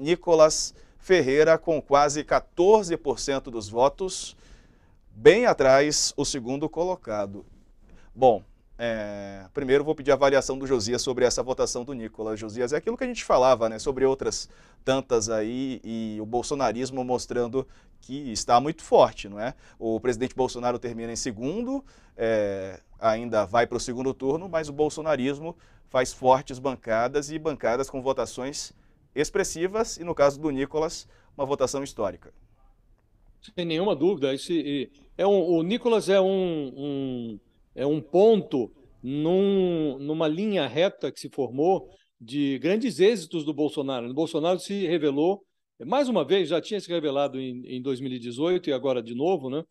Nicolas Ferreira com quase 14% dos votos, bem atrás o segundo colocado. Bom, é, primeiro vou pedir a avaliação do Josias sobre essa votação do Nicolas. Josias, é aquilo que a gente falava né, sobre outras tantas aí e o bolsonarismo mostrando que está muito forte, não é? O presidente Bolsonaro termina em segundo, é, ainda vai para o segundo turno, mas o bolsonarismo faz fortes bancadas e bancadas com votações expressivas e, no caso do Nicolas, uma votação histórica. Sem nenhuma dúvida. Esse, é um, o Nicolas é um, um, é um ponto num, numa linha reta que se formou de grandes êxitos do Bolsonaro. O Bolsonaro se revelou, mais uma vez, já tinha se revelado em, em 2018 e agora de novo, né?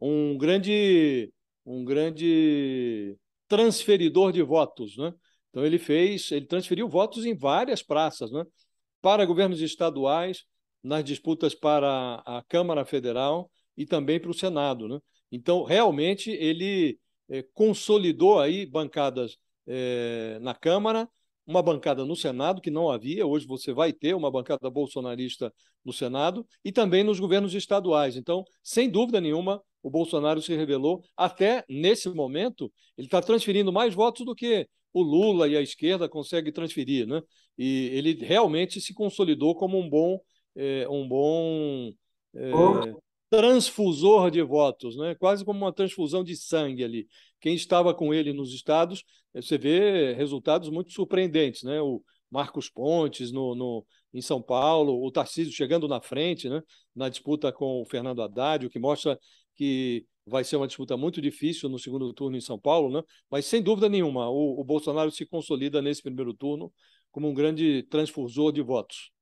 um grande, um grande transferidor de votos. Né? Então ele fez, ele transferiu votos em várias praças, né? para governos estaduais, nas disputas para a Câmara Federal e também para o Senado. Né? Então, realmente, ele é, consolidou aí bancadas é, na Câmara, uma bancada no Senado, que não havia, hoje você vai ter uma bancada bolsonarista no Senado, e também nos governos estaduais. Então, sem dúvida nenhuma, o Bolsonaro se revelou. Até nesse momento, ele está transferindo mais votos do que o Lula e a esquerda conseguem transferir. Né? E ele realmente se consolidou como um bom, é, um bom é, transfusor de votos, né? quase como uma transfusão de sangue ali. Quem estava com ele nos estados, é, você vê resultados muito surpreendentes. Né? O Marcos Pontes no, no em São Paulo, o Tarcísio chegando na frente né, na disputa com o Fernando Haddad, o que mostra que vai ser uma disputa muito difícil no segundo turno em São Paulo, né? mas sem dúvida nenhuma, o, o Bolsonaro se consolida nesse primeiro turno como um grande transfusor de votos.